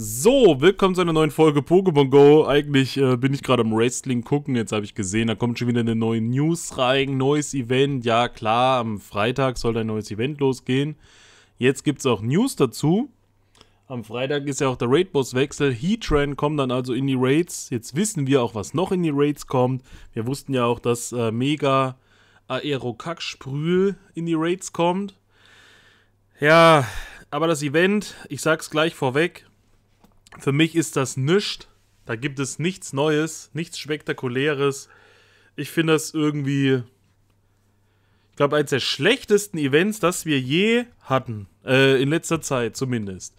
So, willkommen zu einer neuen Folge Pokémon Go. Eigentlich äh, bin ich gerade am Wrestling gucken, jetzt habe ich gesehen, da kommt schon wieder eine neue News rein, neues Event. Ja klar, am Freitag soll ein neues Event losgehen. Jetzt gibt es auch News dazu. Am Freitag ist ja auch der Raid-Boss-Wechsel. Heatran kommt dann also in die Raids. Jetzt wissen wir auch, was noch in die Raids kommt. Wir wussten ja auch, dass äh, Mega Aerokack-Sprühl in die Raids kommt. Ja, aber das Event, ich sag's gleich vorweg, für mich ist das nichts. Da gibt es nichts Neues, nichts Spektakuläres. Ich finde das irgendwie, ich glaube, eines der schlechtesten Events, das wir je hatten. Äh, in letzter Zeit zumindest.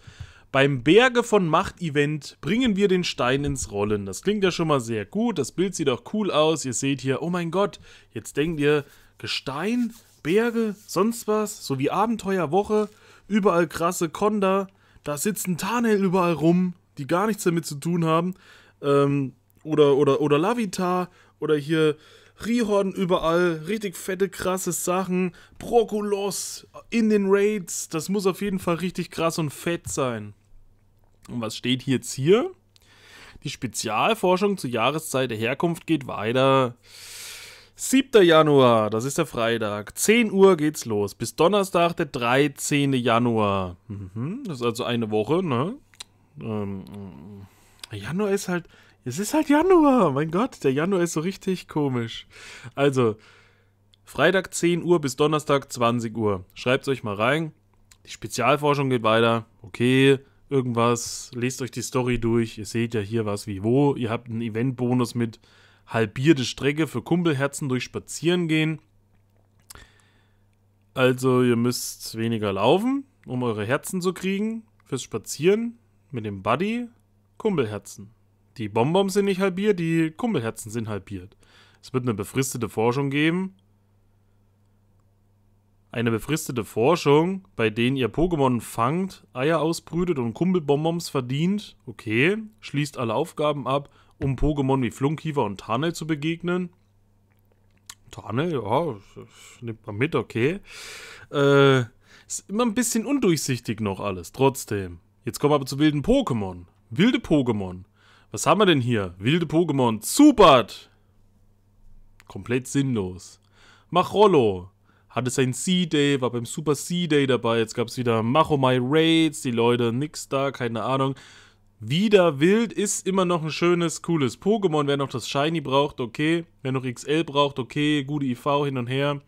Beim Berge von Macht Event bringen wir den Stein ins Rollen. Das klingt ja schon mal sehr gut. Das Bild sieht auch cool aus. Ihr seht hier, oh mein Gott, jetzt denkt ihr, Gestein, Berge, sonst was, so wie Abenteuerwoche, überall krasse Konda, da sitzen Tarnel überall rum die gar nichts damit zu tun haben. Ähm, oder, oder, oder Lavitar oder hier Rihorn überall, richtig fette, krasse Sachen. Prokolos in den Raids, das muss auf jeden Fall richtig krass und fett sein. Und was steht jetzt hier? Die Spezialforschung zur Jahreszeit der Herkunft geht weiter. 7. Januar, das ist der Freitag. 10 Uhr geht's los. Bis Donnerstag, der 13. Januar. Mhm, das ist also eine Woche, ne? ähm, mm, mm. Januar ist halt, es ist halt Januar, mein Gott, der Januar ist so richtig komisch. Also, Freitag 10 Uhr bis Donnerstag 20 Uhr. Schreibt euch mal rein. Die Spezialforschung geht weiter. Okay, irgendwas. Lest euch die Story durch. Ihr seht ja hier was wie wo. Ihr habt einen Eventbonus mit halbierte Strecke für Kumpelherzen durch Spazieren gehen. Also ihr müsst weniger laufen, um eure Herzen zu kriegen fürs Spazieren mit dem Buddy Kumpelherzen. Die Bonbons sind nicht halbiert, die Kumpelherzen sind halbiert. Es wird eine befristete Forschung geben. Eine befristete Forschung, bei denen ihr Pokémon fangt, Eier ausbrütet und Kumpelbonbons verdient. Okay. Schließt alle Aufgaben ab, um Pokémon wie Flunkiefer und Tarnel zu begegnen. Tarnel, ja, nimmt man mit, okay. Äh, ist immer ein bisschen undurchsichtig noch alles, trotzdem. Jetzt kommen wir aber zu wilden Pokémon. Wilde Pokémon. Was haben wir denn hier? Wilde Pokémon. Zubat! Komplett sinnlos. Machrollo. Hatte sein C-Day, war beim Super C-Day dabei. Jetzt gab es wieder Macho My Raids. Die Leute, nix da, keine Ahnung. Wieder wild ist immer noch ein schönes, cooles Pokémon. Wer noch das Shiny braucht, okay. Wer noch XL braucht, okay. Gute IV hin und her.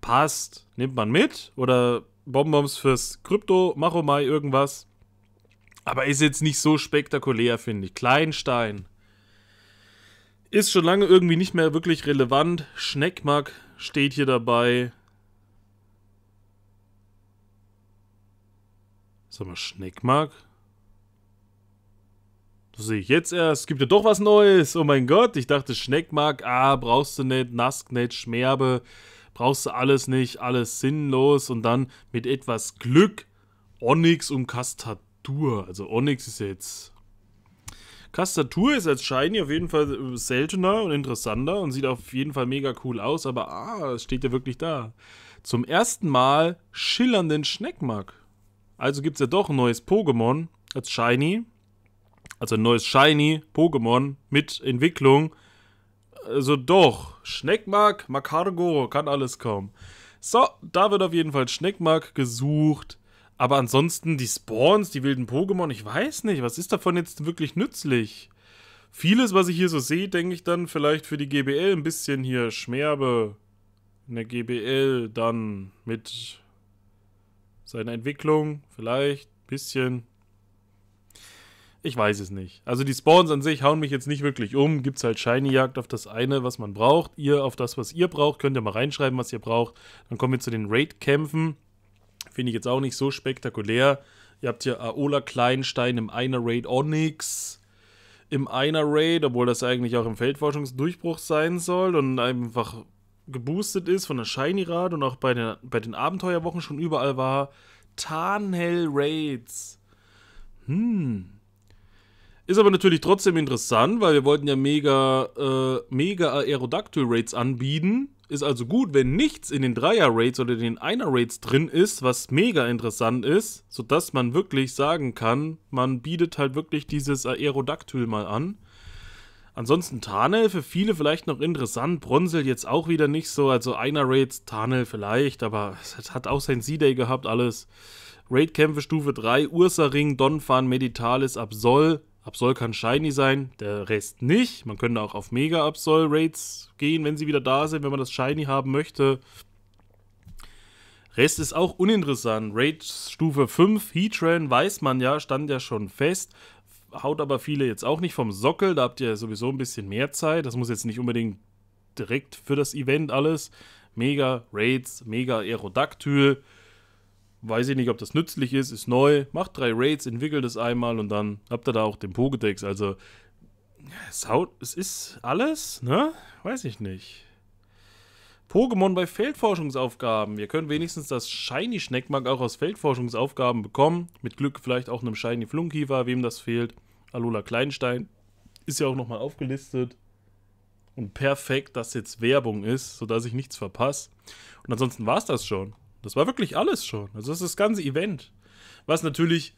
Passt. Nimmt man mit? Oder Bonbons fürs Krypto, Macho Mai, irgendwas. Aber ist jetzt nicht so spektakulär, finde ich. Kleinstein. Ist schon lange irgendwie nicht mehr wirklich relevant. Schneckmark steht hier dabei. Sag mal, Schneckmark? Das sehe ich jetzt erst. Gibt ja doch was Neues. Oh mein Gott, ich dachte Schneckmark. Ah, brauchst du nicht. Nasknet, Schmerbe brauchst du alles nicht, alles sinnlos und dann mit etwas Glück Onyx und Kastatur. Also Onyx ist jetzt. Kastatur ist als Shiny auf jeden Fall äh, seltener und interessanter und sieht auf jeden Fall mega cool aus, aber ah, es steht ja wirklich da. Zum ersten Mal schillernden Schneckmark. Also gibt es ja doch ein neues Pokémon als Shiny. Also ein neues Shiny Pokémon mit Entwicklung. Also doch, Schneckmark, Makargo, kann alles kommen. So, da wird auf jeden Fall Schneckmark gesucht. Aber ansonsten die Spawns, die wilden Pokémon, ich weiß nicht, was ist davon jetzt wirklich nützlich? Vieles, was ich hier so sehe, denke ich dann vielleicht für die GBL ein bisschen hier Schmerbe. In der GBL dann mit seiner Entwicklung vielleicht ein bisschen. Ich weiß es nicht. Also die Spawns an sich hauen mich jetzt nicht wirklich um. Gibt's halt Shiny-Jagd auf das eine, was man braucht. Ihr auf das, was ihr braucht. Könnt ihr mal reinschreiben, was ihr braucht. Dann kommen wir zu den Raid-Kämpfen. Finde ich jetzt auch nicht so spektakulär. Ihr habt hier Aola Kleinstein im einer Raid Onyx. Im einer Raid, obwohl das eigentlich auch im Feldforschungsdurchbruch sein soll und einfach geboostet ist von der Shiny Rad und auch bei den, bei den Abenteuerwochen schon überall war. Tarnhell Raids. Hm. Ist aber natürlich trotzdem interessant, weil wir wollten ja mega, äh, mega Aerodactyl-Rates anbieten. Ist also gut, wenn nichts in den Dreier-Rates oder den Einer-Rates drin ist, was mega interessant ist, sodass man wirklich sagen kann, man bietet halt wirklich dieses Aerodactyl mal an. Ansonsten Tarnel für viele vielleicht noch interessant, Bronzel jetzt auch wieder nicht so, also einer Raids, Tarnel vielleicht, aber es hat auch sein C-Day gehabt, alles. Raid-Kämpfe Stufe 3, Ursaring, Donphan, Meditalis, Absol, Absol kann shiny sein, der Rest nicht. Man könnte auch auf Mega Absol Raids gehen, wenn sie wieder da sind, wenn man das shiny haben möchte. Rest ist auch uninteressant. Raid Stufe 5, Heatran weiß man ja, stand ja schon fest. Haut aber viele jetzt auch nicht vom Sockel, da habt ihr sowieso ein bisschen mehr Zeit. Das muss jetzt nicht unbedingt direkt für das Event alles. Mega Raids, Mega Aerodactyl weiß ich nicht, ob das nützlich ist, ist neu, macht drei Raids, entwickelt es einmal und dann habt ihr da auch den Pokédex. Also, es ist alles, ne? Weiß ich nicht. Pokémon bei Feldforschungsaufgaben. Wir können wenigstens das Shiny Schneckmark auch aus Feldforschungsaufgaben bekommen. Mit Glück vielleicht auch einem Shiny Flunkiefer, wem das fehlt. Alola Kleinstein ist ja auch nochmal aufgelistet. Und perfekt, dass jetzt Werbung ist, sodass ich nichts verpasse. Und ansonsten war es das schon. Das war wirklich alles schon. Also das ist das ganze Event. Was natürlich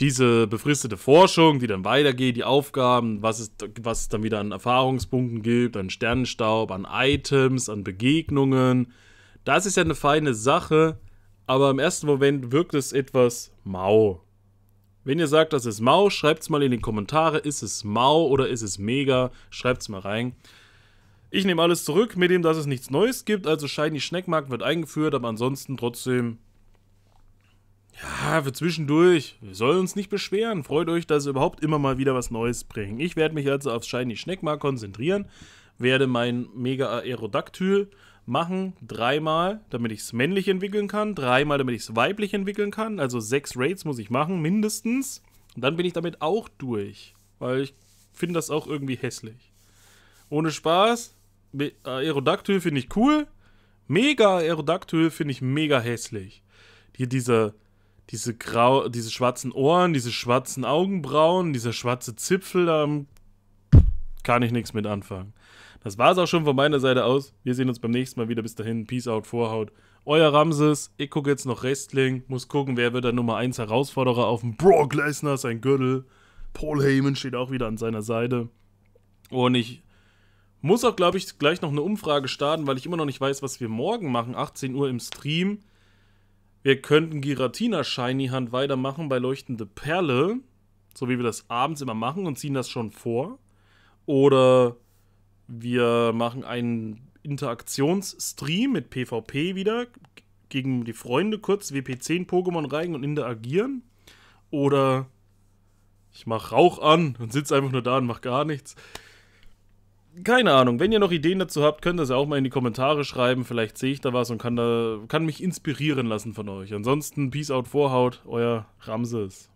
diese befristete Forschung, die dann weitergeht, die Aufgaben, was es, was es dann wieder an Erfahrungspunkten gibt, an Sternenstaub, an Items, an Begegnungen. Das ist ja eine feine Sache, aber im ersten Moment wirkt es etwas mau. Wenn ihr sagt, das ist mau, schreibt es mal in die Kommentare, ist es mau oder ist es mega, schreibt es mal rein. Ich nehme alles zurück, mit dem, dass es nichts Neues gibt. Also Shiny Schneckmarkt wird eingeführt, aber ansonsten trotzdem. Ja, für zwischendurch. Wir sollen uns nicht beschweren. Freut euch, dass sie überhaupt immer mal wieder was Neues bringen. Ich werde mich also aufs Shiny Schneckmarkt konzentrieren. Werde mein Mega Aerodactyl machen. Dreimal, damit ich es männlich entwickeln kann. Dreimal, damit ich es weiblich entwickeln kann. Also sechs Raids muss ich machen, mindestens. Und dann bin ich damit auch durch. Weil ich finde das auch irgendwie hässlich. Ohne Spaß äh, Aerodactyl finde ich cool. Mega Aerodactyl finde ich mega hässlich. Hier diese, diese, grau, diese schwarzen Ohren, diese schwarzen Augenbrauen, dieser schwarze Zipfel, da hm, kann ich nichts mit anfangen. Das war es auch schon von meiner Seite aus. Wir sehen uns beim nächsten Mal wieder. Bis dahin, Peace out, Vorhaut. Euer Ramses. Ich gucke jetzt noch Wrestling. Muss gucken, wer wird der Nummer 1 Herausforderer auf dem Brock Lesnar, sein Gürtel. Paul Heyman steht auch wieder an seiner Seite. Und ich muss auch, glaube ich, gleich noch eine Umfrage starten, weil ich immer noch nicht weiß, was wir morgen machen. 18 Uhr im Stream. Wir könnten Giratina Shiny Hand weitermachen bei Leuchtende Perle. So wie wir das abends immer machen und ziehen das schon vor. Oder wir machen einen Interaktionsstream mit PvP wieder. Gegen die Freunde kurz WP10 Pokémon reigen und interagieren. Oder ich mache Rauch an und sitze einfach nur da und mache gar nichts keine Ahnung, wenn ihr noch Ideen dazu habt, könnt ihr das ja auch mal in die Kommentare schreiben. Vielleicht sehe ich da was und kann, da, kann mich inspirieren lassen von euch. Ansonsten, Peace out, Vorhaut, euer Ramses.